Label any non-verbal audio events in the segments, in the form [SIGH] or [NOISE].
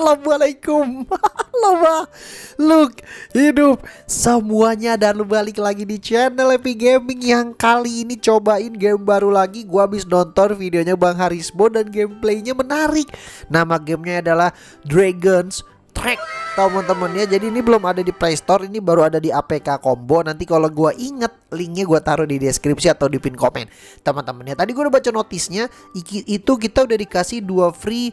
Assalamualaikum Loba [LAUGHS] Look Hidup Semuanya dan balik lagi di channel Epic Gaming Yang kali ini cobain game baru lagi Gua habis nonton videonya Bang Harisbo Dan gameplaynya menarik Nama gamenya adalah Dragons track teman ya jadi ini belum ada di Play Store ini baru ada di APK Combo nanti kalau gua inget linknya gua taruh di deskripsi atau di pin komen teman ya tadi gua udah baca notisnya itu kita udah dikasih dua free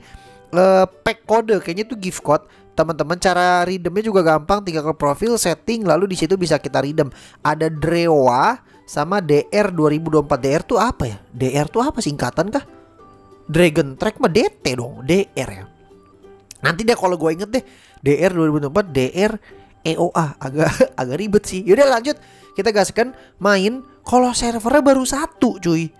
uh, pack kode kayaknya itu gift code teman-teman cara redeemnya juga gampang tinggal ke profil setting lalu di situ bisa kita redeem ada Drewa sama DR 2024 DR tuh apa ya DR tuh apa singkatan kah Dragon Track mah DT dong DR ya Nanti deh kalau gue inget deh DR 2004 DR EOA agak [LAUGHS] agak ribet sih. Yaudah lanjut kita gaskan main kalau servernya baru satu cuy.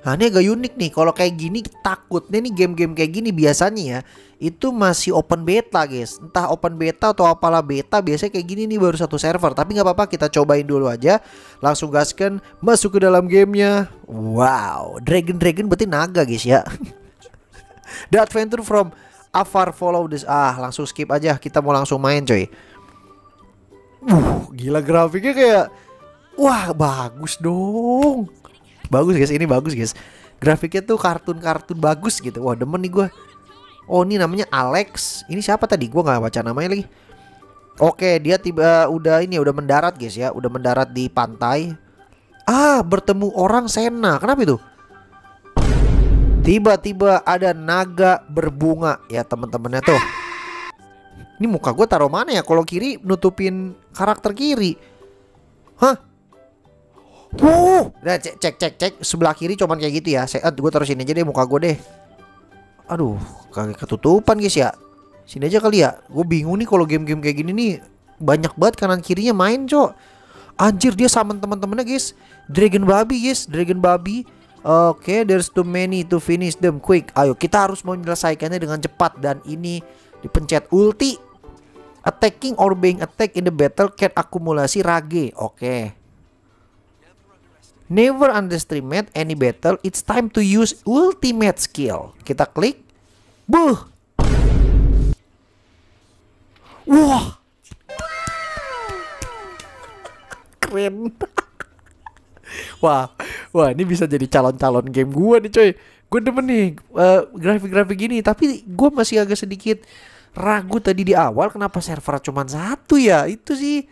Nah ini agak unik nih kalau kayak gini takutnya nih game-game kayak gini biasanya ya itu masih open beta guys entah open beta atau apalah beta biasanya kayak gini nih baru satu server tapi nggak apa-apa kita cobain dulu aja langsung gaskan masuk ke dalam gamenya wow dragon dragon berarti naga guys ya [LAUGHS] the adventure from Afar follow this ah langsung skip aja kita mau langsung main coy uh gila grafiknya kayak wah bagus dong bagus guys ini bagus guys grafiknya tuh kartun-kartun bagus gitu wah demen nih gue oh ini namanya Alex ini siapa tadi gue nggak baca namanya lagi Oke, dia tiba udah ini udah mendarat guys ya, udah mendarat di pantai. Ah, bertemu orang Sena. Kenapa itu? Tiba-tiba ada naga berbunga ya teman-temannya tuh. Ini muka gue taruh mana ya? Kalau kiri nutupin karakter kiri. Hah? Wow, nah, cek cek cek cek sebelah kiri cuman kayak gitu ya. Saya gue taruh sini aja deh muka gue deh. Aduh, kayak ketutupan guys ya. Sini aja kali ya. Gue bingung nih kalau game-game kayak gini nih banyak banget kanan kirinya main, Cok. Anjir dia sama teman-temannya guys. Dragon babi guys, dragon babi. Oke, okay, there's too many to finish them quick. Ayo, kita harus menyelesaikannya dengan cepat dan ini dipencet ulti. Attacking or being attacked in the battle can akumulasi rage. Oke. Okay. Never underestimate any battle. It's time to use ultimate skill. Kita klik. Buh. Wah. Wow. Keren wah, wah ini bisa jadi calon-calon game gue nih coy. Gue demen nih uh, grafik-grafik gini, tapi gue masih agak sedikit ragu tadi di awal kenapa server cuma satu ya. Itu sih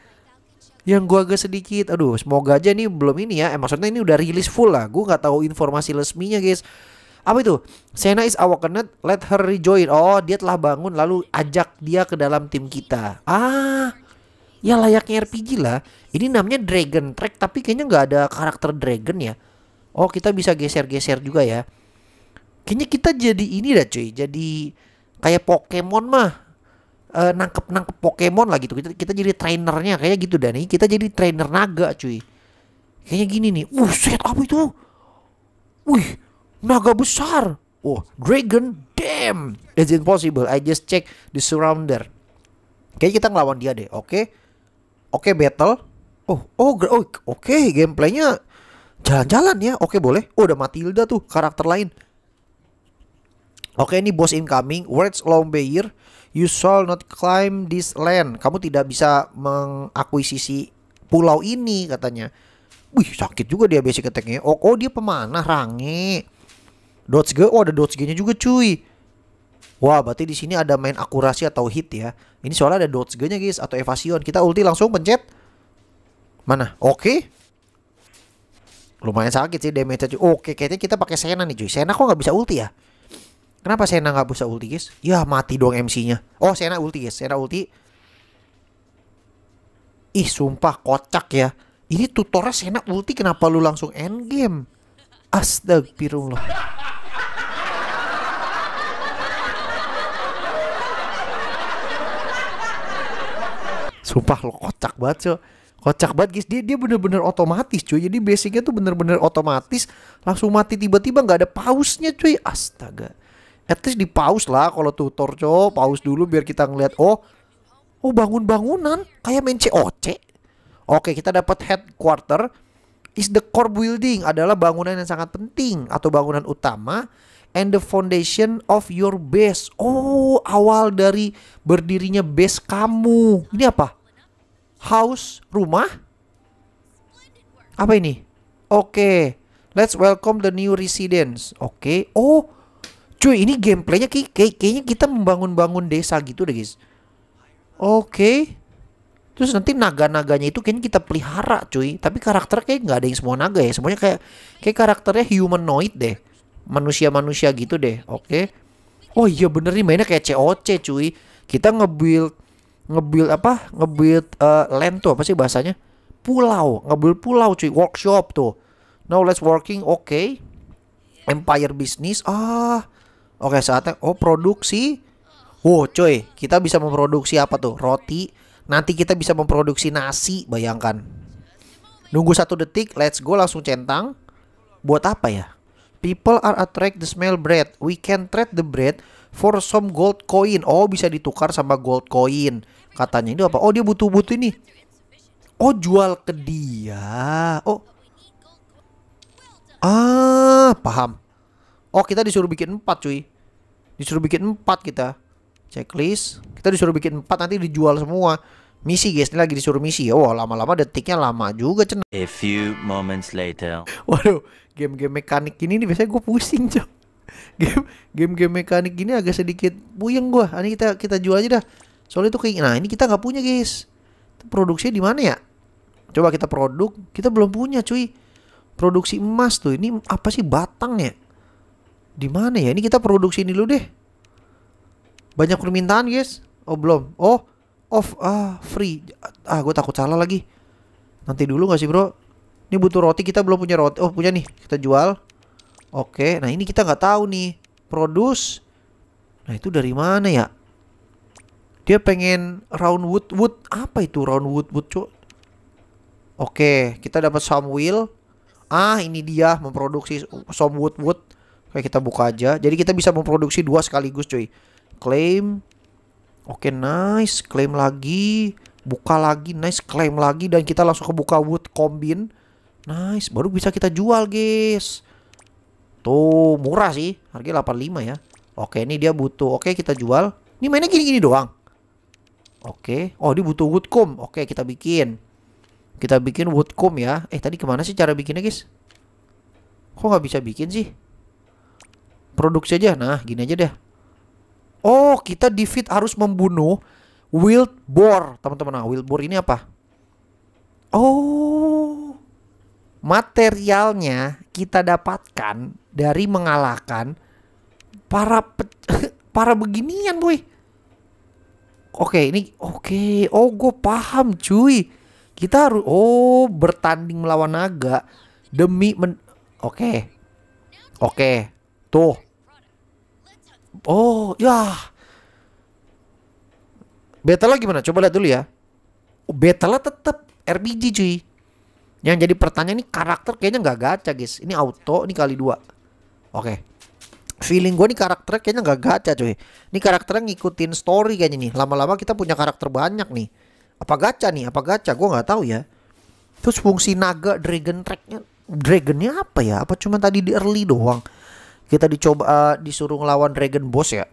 yang gue agak sedikit, aduh semoga aja nih belum ini ya. Eh, maksudnya ini udah rilis full lah. Gue nggak tahu informasi resminya guys. Apa itu? Sena is awakened, let her rejoin. Oh, dia telah bangun lalu ajak dia ke dalam tim kita. Ah, ya layaknya RPG lah ini namanya Dragon Track tapi kayaknya nggak ada karakter Dragon ya oh kita bisa geser-geser juga ya kayaknya kita jadi ini dah cuy jadi kayak Pokemon mah e, eh, nangkep nangkep Pokemon lah gitu kita kita jadi trainernya kayak gitu dah nih kita jadi trainer naga cuy kayaknya gini nih uh set apa itu wih naga besar oh dragon damn it's impossible I just check the surrounder Kayaknya kita ngelawan dia deh, oke? Okay? Oke okay, battle. Oh, oh, oh oke okay, gameplaynya jalan-jalan ya. Oke okay, boleh. Oh, udah Matilda tuh karakter lain. Oke okay, ini boss incoming. Words long bear. You shall not climb this land. Kamu tidak bisa mengakuisisi pulau ini katanya. Wih sakit juga dia basic attacknya. Oh, oh dia pemanah range. Dodge G. Oh ada Dodge G-nya juga cuy. Wah, berarti di sini ada main akurasi atau hit ya. Ini soalnya ada dodge nya guys atau evasion. Kita ulti langsung pencet. Mana? Oke. Lumayan sakit sih damage-nya. Oke, kayaknya kita pakai Sena nih cuy. Sena kok nggak bisa ulti ya? Kenapa Sena nggak bisa ulti guys? Ya mati dong MC-nya. Oh Sena ulti guys. Sena ulti. Ih sumpah kocak ya. Ini tutornya Sena ulti kenapa lu langsung end game? Astagfirullah. Sumpah lo kocak banget cuy. Kocak banget guys, dia dia bener-bener otomatis cuy. Jadi basicnya tuh bener-bener otomatis, langsung mati tiba-tiba nggak ada pausnya cuy. Astaga. At least di paus lah kalau tutor cuy, paus dulu biar kita ngeliat oh oh bangun-bangunan kayak main COC. Oke, kita dapat headquarter is the core building adalah bangunan yang sangat penting atau bangunan utama and the foundation of your base. Oh, awal dari berdirinya base kamu. Ini apa? House, rumah? Apa ini? Oke. Okay. Let's welcome the new residents. Oke. Okay. Oh. Cuy, ini gameplaynya kayak, kayaknya kita membangun-bangun desa gitu deh, guys. Oke. Okay. Terus nanti naga-naganya itu kayaknya kita pelihara, cuy. Tapi karakter kayak nggak ada yang semua naga ya. Semuanya kayak kayak karakternya humanoid deh manusia-manusia gitu deh. Oke. Okay. Oh iya bener nih mainnya kayak COC cuy. Kita ngebuild ngebuild apa? Ngebuild uh, land tuh apa sih bahasanya? Pulau, ngebuild pulau cuy, workshop tuh. Now let's working, oke. Okay. Empire business. Ah. Oke, okay, saatnya oh produksi. Wow, cuy, kita bisa memproduksi apa tuh? Roti. Nanti kita bisa memproduksi nasi, bayangkan. Nunggu satu detik, let's go langsung centang. Buat apa ya? People are attract the smell bread. We can trade the bread for some gold coin. Oh, bisa ditukar sama gold coin. Katanya ini apa? Oh, dia butuh-butuh ini. Oh, jual ke dia. Oh. Ah, paham. Oh, kita disuruh bikin empat, cuy. Disuruh bikin empat kita. Checklist. Kita disuruh bikin empat nanti dijual semua. Misi guys, ini lagi disuruh misi ya. Wah, lama-lama detiknya lama juga cen. A few moments later. Waduh, game-game mekanik ini nih biasanya gue pusing, Cok. Game game-game mekanik gini agak sedikit puyeng gua. Nah, ini kita kita jual aja dah. Soalnya itu kayak nah ini kita nggak punya, guys. Produksinya di mana ya? Coba kita produk, kita belum punya, cuy. Produksi emas tuh. Ini apa sih batangnya? Di mana ya? Ini kita produksi ini dulu deh. Banyak permintaan, guys. Oh, belum. Oh, off ah free ah gue takut salah lagi nanti dulu nggak sih bro ini butuh roti kita belum punya roti oh punya nih kita jual oke nah ini kita nggak tahu nih produce nah itu dari mana ya dia pengen round wood wood apa itu round wood wood cok oke kita dapat some wheel ah ini dia memproduksi some wood wood kayak kita buka aja jadi kita bisa memproduksi dua sekaligus cuy claim Oke, okay, nice. Claim lagi. Buka lagi, nice. Claim lagi dan kita langsung kebuka wood combine. Nice, baru bisa kita jual, guys. Tuh, murah sih. Harganya 85 ya. Oke, ini dia butuh. Oke, kita jual. Ini mainnya gini-gini doang. Oke. Oh, dia butuh wood comb. Oke, kita bikin. Kita bikin wood comb ya. Eh, tadi kemana sih cara bikinnya, guys? Kok gak bisa bikin sih? Produksi aja. Nah, gini aja deh. Oh, kita defeat harus membunuh wild boar. Teman-teman, nah, wild boar ini apa? Oh, materialnya kita dapatkan dari mengalahkan para [LAUGHS] para beginian, boy. Oke, ini oke. Oh, gue paham, cuy. Kita harus oh bertanding melawan naga demi men Oke. Oke. Tuh Oh, ya. Betala gimana? Coba lihat dulu ya. Oh, Betala tetap RBG cuy. Yang jadi pertanyaan ini karakter kayaknya nggak gacha guys. Ini auto, ini kali dua. Oke. Okay. Feeling gue nih karakter kayaknya nggak gacha cuy. Ini karakternya ngikutin story kayaknya nih. Lama-lama kita punya karakter banyak nih. Apa gacha nih? Apa gacha? Gue nggak tahu ya. Terus fungsi naga dragon tracknya dragonnya apa ya? Apa cuma tadi di early doang? kita dicoba uh, disuruh ngelawan Dragon Boss ya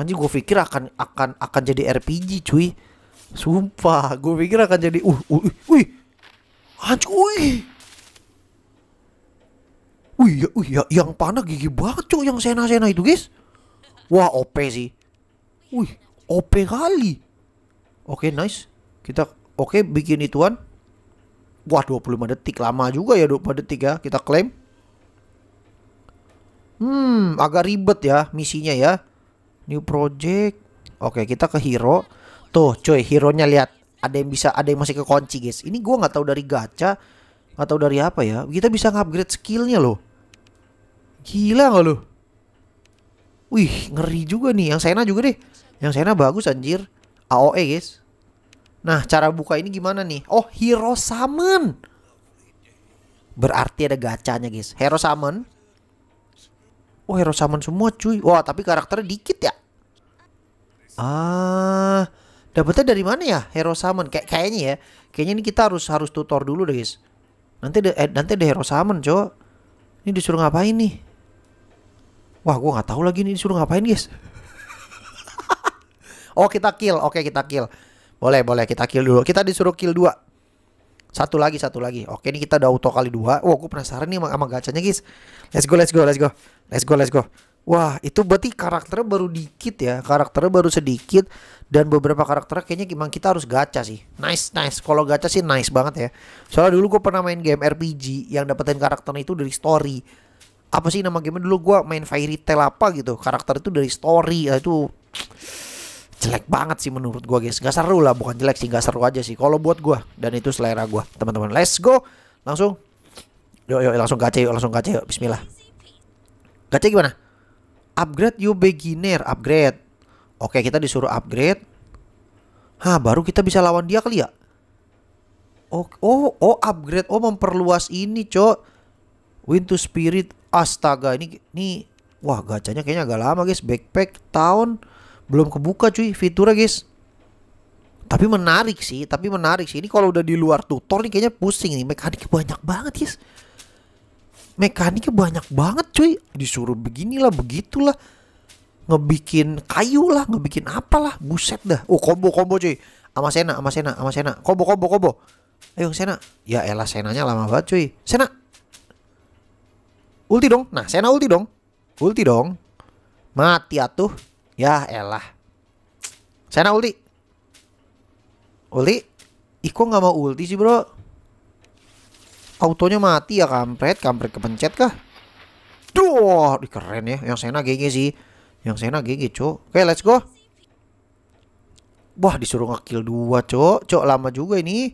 anjing gue pikir akan akan akan jadi RPG cuy sumpah gue pikir akan jadi uh uh uh, anjir, wih wih ya, wih ya, yang panah gigi banget cuy yang sena sena itu guys wah OP sih wih OP kali oke okay, nice kita oke okay, bikin ituan wah 25 detik lama juga ya 25 detik ya kita klaim Hmm, agak ribet ya misinya ya. New project. Oke, kita ke hero. Tuh, coy, hero-nya lihat. Ada yang bisa, ada yang masih kekunci, guys. Ini gua nggak tahu dari gacha, nggak tahu dari apa ya. Kita bisa ngupgrade skillnya loh. Gila nggak loh? Wih, ngeri juga nih. Yang Sena juga deh. Yang Sena bagus anjir. AOE, guys. Nah, cara buka ini gimana nih? Oh, hero summon. Berarti ada gacanya, guys. Hero summon Oh hero summon semua cuy. Wah tapi karakternya dikit ya. Ah, dapetnya dari mana ya hero summon? Kayak kayaknya ya. Kayaknya ini kita harus harus tutor dulu deh guys. Nanti ada eh, nanti ada hero summon cowok. Ini disuruh ngapain nih? Wah gue gak tahu lagi ini disuruh ngapain guys. [LAUGHS] oh kita kill, oke kita kill. Boleh boleh kita kill dulu. Kita disuruh kill dua. Satu lagi, satu lagi. Oke, ini kita udah auto kali dua. Wah, gue penasaran nih sama, gacanya, guys. Let's go, let's go, let's go. Let's go, let's go. Wah, itu berarti karakternya baru dikit ya. Karakternya baru sedikit. Dan beberapa karakternya kayaknya memang kita harus gacha sih. Nice, nice. Kalau gacha sih nice banget ya. Soalnya dulu gue pernah main game RPG yang dapetin karakternya itu dari story. Apa sih nama gamenya dulu gue main Fairy Tail apa gitu. Karakter itu dari story. Ya, itu jelek banget sih menurut gua guys Gak seru lah bukan jelek sih gak seru aja sih kalau buat gua dan itu selera gua teman-teman let's go langsung yuk yuk langsung gacha yuk langsung gacha yuk bismillah gacha gimana upgrade you beginner upgrade oke kita disuruh upgrade Hah baru kita bisa lawan dia kali ya Oh oh oh upgrade oh memperluas ini cok Win to spirit astaga ini nih wah gacanya kayaknya agak lama guys backpack town belum kebuka cuy fiturnya guys tapi menarik sih tapi menarik sih ini kalau udah di luar tutor nih kayaknya pusing nih mekaniknya banyak banget guys mekaniknya banyak banget cuy disuruh beginilah begitulah ngebikin kayu lah ngebikin apalah buset dah oh kombo kombo cuy sama Sena sama Sena sama Sena kombo kombo kombo ayo Sena ya elah Senanya lama banget cuy Sena ulti dong nah Sena ulti dong ulti dong mati atuh Ya elah. Sana Uli. ih kok gak mau ulti sih bro. Autonya mati ya kampret, kampret kepencet kah? Duh, keren ya. Yang Sena GG sih. Yang Sena GG, Cok. Oke, let's go. Wah, disuruh ngekill dua, Cok. Cok, lama juga ini.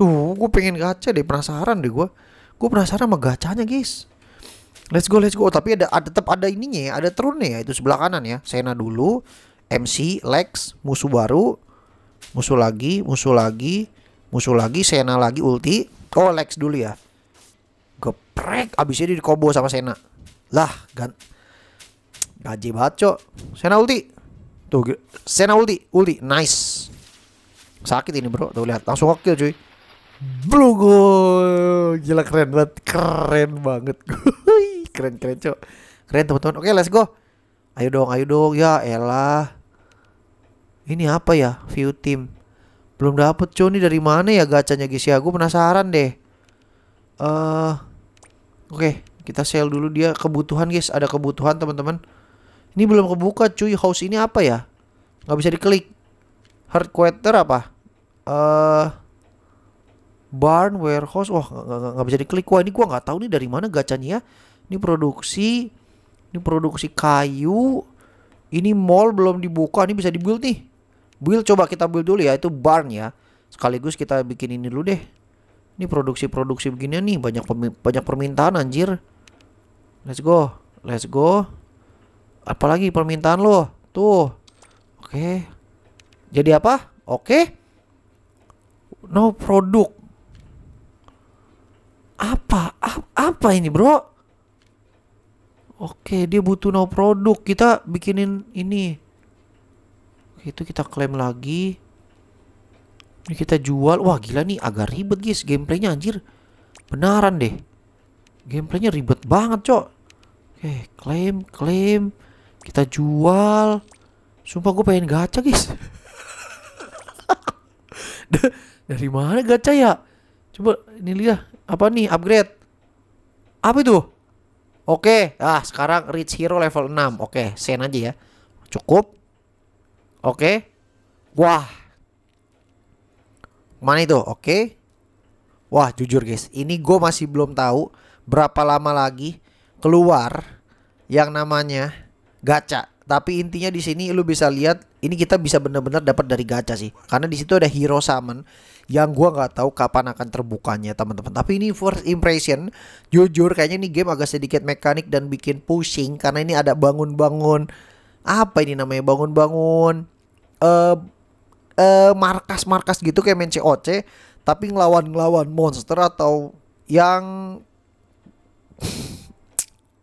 Duh, gue pengen gacha deh, penasaran deh gue. Gue penasaran sama gacanya, guys. Let's go, let's go. Oh, tapi ada, ada tetap ada ininya ya, ada turunnya ya itu sebelah kanan ya. Sena dulu, MC, Lex, musuh baru, musuh lagi, musuh lagi, musuh lagi, Sena lagi, ulti. Oh Lex dulu ya. Geprek, abisnya di dikobo sama Sena. Lah, gan gaji banget cok. Sena ulti. Tuh, Sena ulti, ulti, nice. Sakit ini bro, tuh lihat langsung kill cuy. Blue gold. gila keren banget, keren banget. [LAUGHS] keren keren cok keren teman-teman oke let's go ayo dong ayo dong ya elah ini apa ya view team belum dapet cok ini dari mana ya gacanya guys ya gue penasaran deh eh uh, oke okay. kita sell dulu dia kebutuhan guys ada kebutuhan teman-teman ini belum kebuka cuy house ini apa ya nggak bisa diklik hard quarter apa eh uh, barn warehouse wah nggak bisa diklik wah ini gua nggak tahu nih dari mana gacanya ya ini produksi ini produksi kayu ini mall belum dibuka ini bisa dibuild nih build coba kita build dulu ya itu barn ya sekaligus kita bikin ini dulu deh ini produksi-produksi begini nih banyak banyak permintaan anjir let's go let's go apalagi permintaan lo tuh oke okay. jadi apa oke okay. no produk apa A apa ini bro Oke, dia butuh no produk. Kita bikinin ini. Itu kita klaim lagi. Ini kita jual. Wah, gila nih agak ribet, guys. Gameplaynya anjir. Benaran deh. Gameplaynya ribet banget, Cok. Oke, klaim, klaim. Kita jual. Sumpah gue pengen gacha, guys. [LAUGHS] Dari mana gacha ya? Coba ini lihat. Apa nih? Upgrade. Apa itu? Oke, okay. ah sekarang Rich Hero level 6. Oke, okay, sen aja ya. Cukup. Oke. Okay. Wah. Mana itu? Oke. Okay. Wah, jujur guys, ini gue masih belum tahu berapa lama lagi keluar yang namanya gacha tapi intinya di sini lu bisa lihat ini kita bisa benar-benar dapat dari gacha sih karena di situ ada hero summon yang gua nggak tahu kapan akan terbukanya teman-teman tapi ini first impression jujur kayaknya ini game agak sedikit mekanik dan bikin pusing karena ini ada bangun-bangun apa ini namanya bangun-bangun eh -bangun, uh, eh, uh, markas-markas gitu kayak main COC tapi ngelawan-ngelawan monster atau yang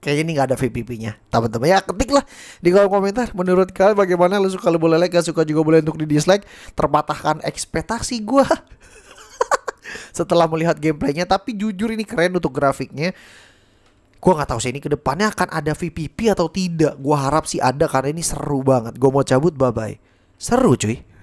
kayaknya ini nggak ada VPP-nya teman-teman ya ketiklah di kolom komentar menurut kalian bagaimana lu suka lu boleh like gak suka juga boleh untuk di dislike terpatahkan ekspektasi gue [LAUGHS] setelah melihat gameplaynya tapi jujur ini keren untuk grafiknya gue nggak tahu sih ini kedepannya akan ada VPP atau tidak gue harap sih ada karena ini seru banget gue mau cabut bye bye seru cuy